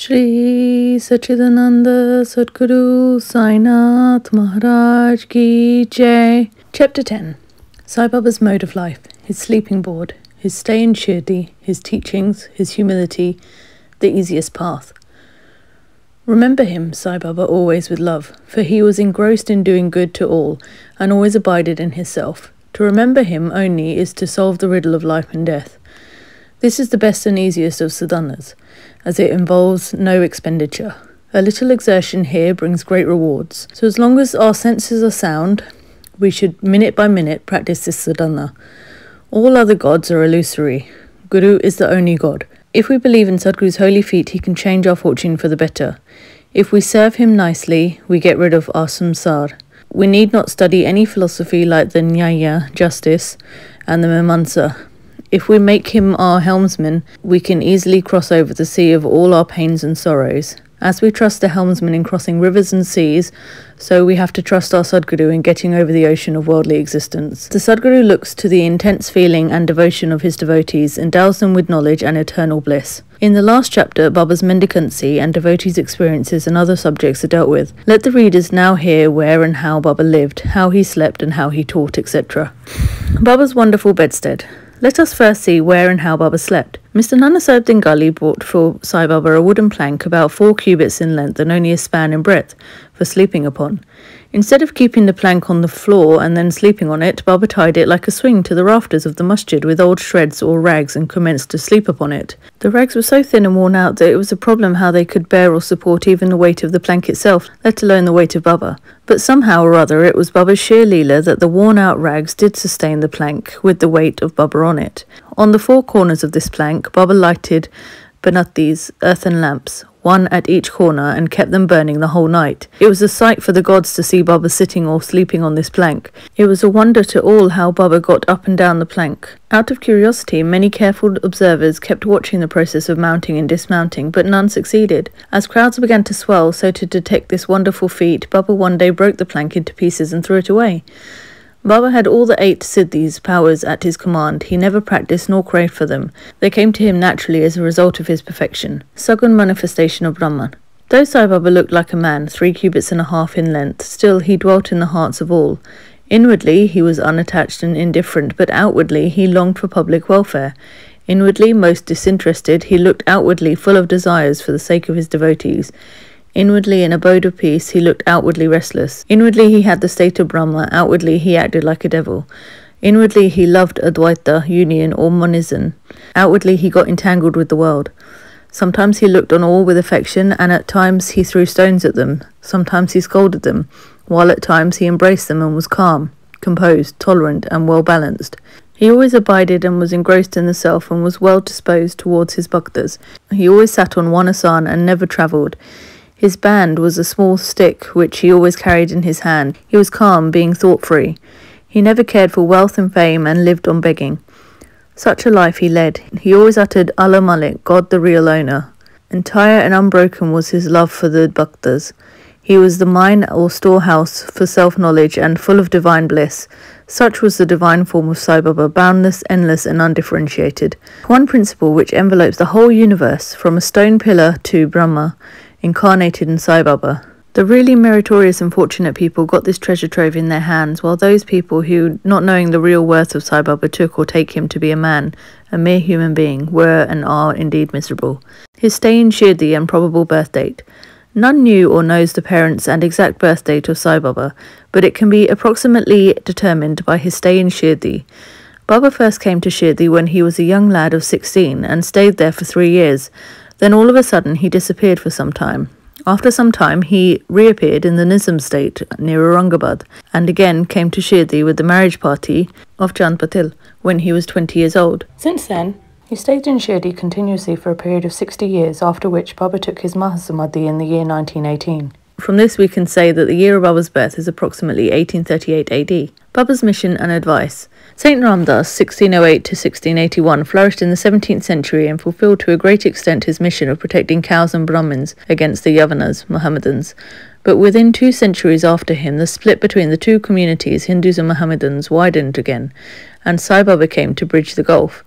Shri Sachidananda Sadguru Sainath Maharaj Ki Jai. Chapter 10 Sai Baba's mode of life, his sleeping board, his stay in Shirdi, his teachings, his humility, the easiest path. Remember him, Sai Baba, always with love, for he was engrossed in doing good to all and always abided in his self. To remember him only is to solve the riddle of life and death. This is the best and easiest of sadhanas, as it involves no expenditure. A little exertion here brings great rewards. So, as long as our senses are sound, we should minute by minute practice this sadhana. All other gods are illusory. Guru is the only god. If we believe in Sadhguru's holy feet, he can change our fortune for the better. If we serve him nicely, we get rid of our samsar. We need not study any philosophy like the Nyaya, justice, and the Mimansa, if we make him our helmsman, we can easily cross over the sea of all our pains and sorrows. As we trust the helmsman in crossing rivers and seas, so we have to trust our Sadguru in getting over the ocean of worldly existence. The Sadguru looks to the intense feeling and devotion of his devotees, endows them with knowledge and eternal bliss. In the last chapter, Baba's mendicancy and devotees' experiences and other subjects are dealt with. Let the readers now hear where and how Baba lived, how he slept and how he taught, etc. Baba's wonderful bedstead. Let us first see where and how Baba slept. Mr. Nanasab Dingali bought for Sai Baba a wooden plank about four cubits in length and only a span in breadth for sleeping upon. Instead of keeping the plank on the floor and then sleeping on it, Baba tied it like a swing to the rafters of the masjid with old shreds or rags and commenced to sleep upon it. The rags were so thin and worn out that it was a problem how they could bear or support even the weight of the plank itself, let alone the weight of Baba. But somehow or other it was Baba's sheer leela that the worn out rags did sustain the plank with the weight of Baba on it. On the four corners of this plank Baba lighted Banathis, earthen lamps, one at each corner, and kept them burning the whole night. It was a sight for the gods to see Baba sitting or sleeping on this plank. It was a wonder to all how Baba got up and down the plank. Out of curiosity, many careful observers kept watching the process of mounting and dismounting, but none succeeded. As crowds began to swell so to detect this wonderful feat, Baba one day broke the plank into pieces and threw it away. Baba had all the eight siddhis powers at his command. He never practiced nor craved for them. They came to him naturally as a result of his perfection. Sagun manifestation of Brahman. Though Sai Baba looked like a man, three cubits and a half in length, still he dwelt in the hearts of all. Inwardly he was unattached and indifferent, but outwardly he longed for public welfare. Inwardly most disinterested, he looked outwardly full of desires for the sake of his devotees. Inwardly in abode of peace, he looked outwardly restless. Inwardly he had the state of Brahma, outwardly he acted like a devil. Inwardly he loved Advaita, union, or monism. Outwardly he got entangled with the world. Sometimes he looked on all with affection, and at times he threw stones at them. Sometimes he scolded them, while at times he embraced them and was calm, composed, tolerant, and well balanced. He always abided and was engrossed in the self and was well disposed towards his bhaktas. He always sat on one asan and never travelled. His band was a small stick which he always carried in his hand. He was calm, being thought free. He never cared for wealth and fame and lived on begging. Such a life he led. He always uttered Allah Malik, God the real owner. Entire and unbroken was his love for the Bhaktas. He was the mine or storehouse for self knowledge and full of divine bliss. Such was the divine form of Sai Baba, boundless, endless, and undifferentiated. One principle which envelopes the whole universe, from a stone pillar to Brahma incarnated in Sai Baba. The really meritorious and fortunate people got this treasure trove in their hands, while those people who, not knowing the real worth of Sai Baba, took or take him to be a man, a mere human being, were and are indeed miserable. His stay in Shirdi and probable birth date. None knew or knows the parents and exact birth date of Sai Baba, but it can be approximately determined by his stay in Shirdi. Baba first came to Shirdi when he was a young lad of 16 and stayed there for three years. Then all of a sudden he disappeared for some time. After some time, he reappeared in the Nizam state near Aurangabad and again came to Shirdi with the marriage party of Chand Patil when he was 20 years old. Since then, he stayed in Shirdi continuously for a period of 60 years, after which Baba took his Mahasamadhi in the year 1918. From this, we can say that the year of Baba's birth is approximately 1838 AD. Baba's mission and advice. St. Ramdas, 1608 to 1681, flourished in the 17th century and fulfilled to a great extent his mission of protecting cows and Brahmins against the Yavanas, Mohammedans. But within two centuries after him, the split between the two communities, Hindus and Mohammedans, widened again, and Sai Baba came to bridge the gulf.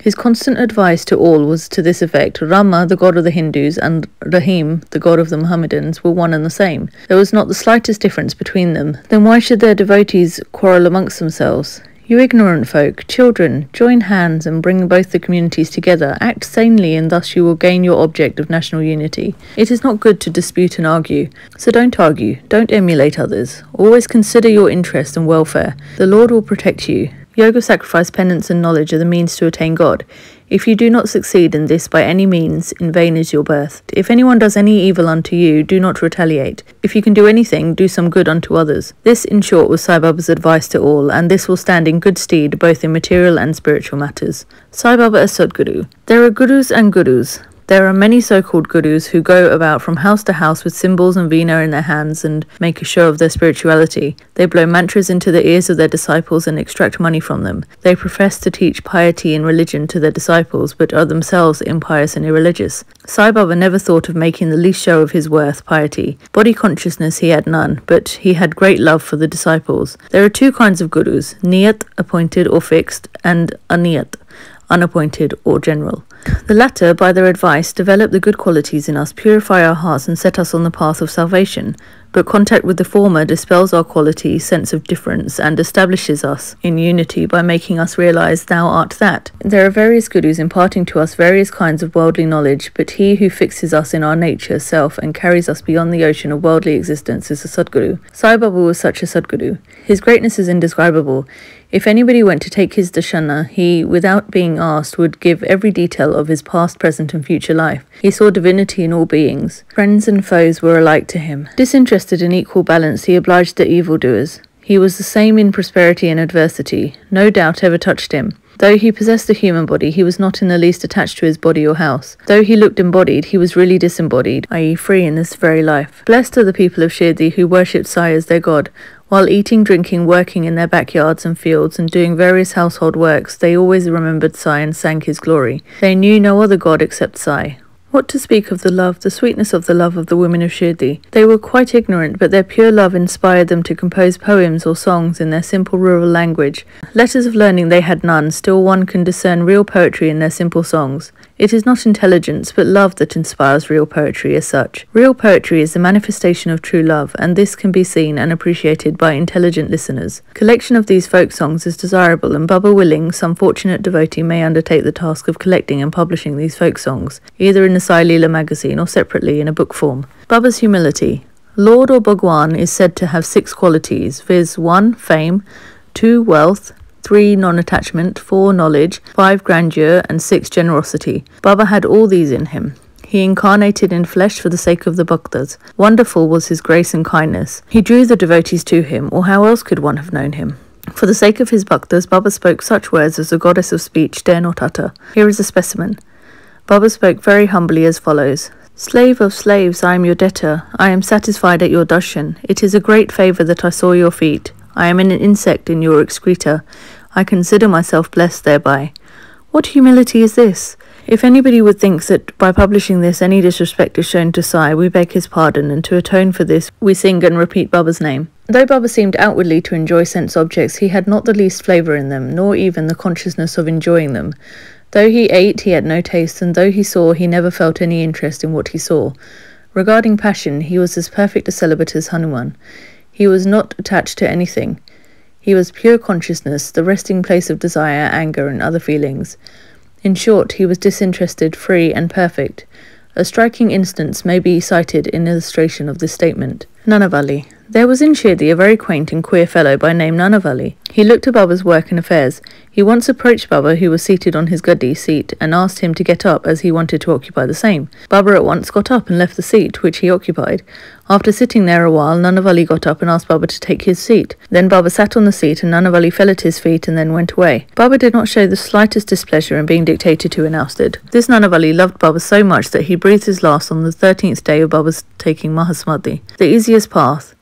His constant advice to all was to this effect Rama, the god of the Hindus, and Rahim, the god of the Mohammedans, were one and the same. There was not the slightest difference between them. Then why should their devotees quarrel amongst themselves? You ignorant folk, children, join hands and bring both the communities together. Act sanely, and thus you will gain your object of national unity. It is not good to dispute and argue, so don't argue, don't emulate others. Always consider your interest and welfare. The Lord will protect you. Yoga sacrifice, penance, and knowledge are the means to attain God. If you do not succeed in this by any means, in vain is your birth. If anyone does any evil unto you, do not retaliate. If you can do anything, do some good unto others. This, in short, was Sai Baba's advice to all, and this will stand in good stead both in material and spiritual matters. Sai Baba as Sadguru. There are gurus and gurus. There are many so called gurus who go about from house to house with cymbals and vina in their hands and make a show of their spirituality. They blow mantras into the ears of their disciples and extract money from them. They profess to teach piety and religion to their disciples, but are themselves impious and irreligious. Sai Baba never thought of making the least show of his worth, piety. Body consciousness he had none, but he had great love for the disciples. There are two kinds of gurus niyat, appointed or fixed, and aniyat, unappointed or general. The latter, by their advice, develop the good qualities in us, purify our hearts, and set us on the path of salvation. But contact with the former dispels our quality, sense of difference, and establishes us in unity by making us realize thou art that. There are various gurus imparting to us various kinds of worldly knowledge, but he who fixes us in our nature, self, and carries us beyond the ocean of worldly existence is a Sadguru. Sai Baba was such a Sadguru. His greatness is indescribable. If anybody went to take his dashana, he, without being asked, would give every detail of his past, present, and future life. He saw divinity in all beings. Friends and foes were alike to him. Disinterested in equal balance, he obliged the evildoers. He was the same in prosperity and adversity. No doubt ever touched him. Though he possessed a human body, he was not in the least attached to his body or house. Though he looked embodied, he was really disembodied, i.e. free in this very life. Blessed are the people of Shirdi who worshipped Sai as their god, while eating, drinking, working in their backyards and fields, and doing various household works, they always remembered Sai and sang his glory. They knew no other god except Sai. What to speak of the love, the sweetness of the love of the women of Shirdi? They were quite ignorant, but their pure love inspired them to compose poems or songs in their simple rural language. Letters of learning they had none, still one can discern real poetry in their simple songs. It is not intelligence, but love that inspires real poetry as such. Real poetry is the manifestation of true love, and this can be seen and appreciated by intelligent listeners. Collection of these folk songs is desirable, and Baba willing, some fortunate devotee may undertake the task of collecting and publishing these folk songs, either in the Sai Leela magazine or separately in a book form. Baba's humility. Lord or Bhagwan is said to have six qualities, viz. 1. Fame, 2. Wealth, three non attachment, four knowledge, five grandeur, and six generosity. Baba had all these in him. He incarnated in flesh for the sake of the Bhaktas. Wonderful was his grace and kindness. He drew the devotees to him, or how else could one have known him? For the sake of his Bhaktas, Baba spoke such words as the goddess of speech dare not utter. Here is a specimen. Baba spoke very humbly as follows Slave of slaves, I am your debtor. I am satisfied at your darshan. It is a great favour that I saw your feet. I am an insect in your excreta. I consider myself blessed thereby. What humility is this? If anybody would think that by publishing this any disrespect is shown to Sai, we beg his pardon, and to atone for this, we sing and repeat Baba's name. Though Baba seemed outwardly to enjoy sense objects, he had not the least flavour in them, nor even the consciousness of enjoying them. Though he ate, he had no taste, and though he saw, he never felt any interest in what he saw. Regarding passion, he was as perfect a celibate as Hanuman. He was not attached to anything. He was pure consciousness, the resting place of desire, anger, and other feelings. In short, he was disinterested, free, and perfect. A striking instance may be cited in illustration of this statement. Nanavalli, there was in Shirdi a very quaint and queer fellow by name Nanavali. He looked at Baba's work and affairs. He once approached Baba, who was seated on his guddi seat, and asked him to get up as he wanted to occupy the same. Baba at once got up and left the seat which he occupied. After sitting there a while, Nanavali got up and asked Baba to take his seat. Then Baba sat on the seat, and Nanavali fell at his feet and then went away. Baba did not show the slightest displeasure in being dictated to and ousted. This Nanavali loved Baba so much that he breathed his last on the 13th day of Baba's taking Mahasmadhi. The easiest path,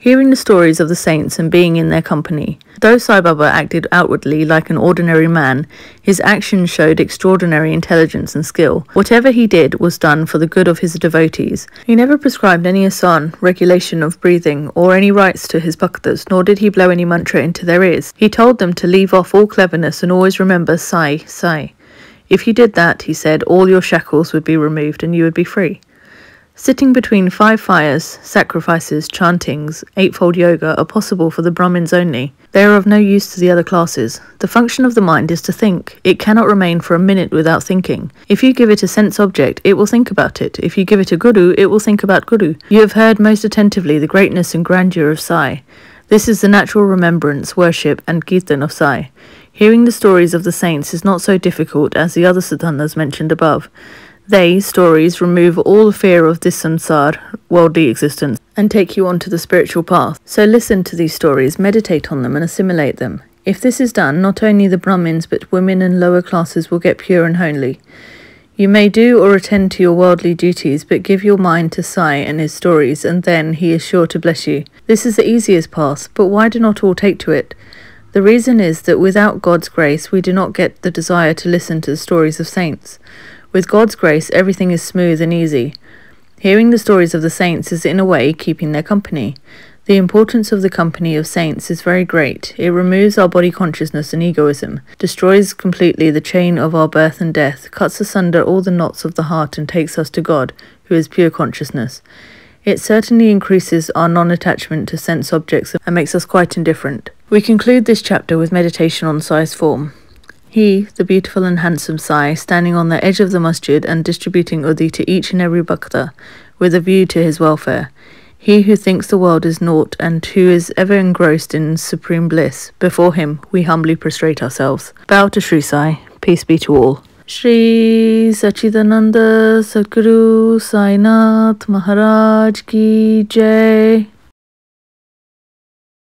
Hearing the stories of the saints and being in their company, though Sai Baba acted outwardly like an ordinary man, his actions showed extraordinary intelligence and skill. Whatever he did was done for the good of his devotees. He never prescribed any asan, regulation of breathing, or any rites to his bhaktas, nor did he blow any mantra into their ears. He told them to leave off all cleverness and always remember Sai, Sai. If you did that, he said, all your shackles would be removed and you would be free. Sitting between five fires, sacrifices, chantings, eightfold yoga are possible for the Brahmins only. They are of no use to the other classes. The function of the mind is to think. It cannot remain for a minute without thinking. If you give it a sense object, it will think about it. If you give it a guru, it will think about guru. You have heard most attentively the greatness and grandeur of Sai. This is the natural remembrance, worship, and kirtan of Sai. Hearing the stories of the saints is not so difficult as the other sadhanas mentioned above. They, stories, remove all fear of this samsara, worldly existence, and take you onto the spiritual path. So listen to these stories, meditate on them, and assimilate them. If this is done, not only the Brahmins, but women and lower classes will get pure and holy. You may do or attend to your worldly duties, but give your mind to Sai and his stories, and then he is sure to bless you. This is the easiest path, but why do not all take to it? The reason is that without God's grace, we do not get the desire to listen to the stories of saints. With God's grace, everything is smooth and easy. Hearing the stories of the saints is, in a way, keeping their company. The importance of the company of saints is very great. It removes our body consciousness and egoism, destroys completely the chain of our birth and death, cuts asunder all the knots of the heart, and takes us to God, who is pure consciousness. It certainly increases our non attachment to sense objects and makes us quite indifferent. We conclude this chapter with meditation on size form. He, the beautiful and handsome Sai, standing on the edge of the masjid and distributing udi to each and every bhakta, with a view to his welfare. He who thinks the world is naught and who is ever engrossed in supreme bliss, before him we humbly prostrate ourselves. Bow to Sri Sai, peace be to all. Shri Sachidananda Sadguru Sainath Maharaj Ki Jai.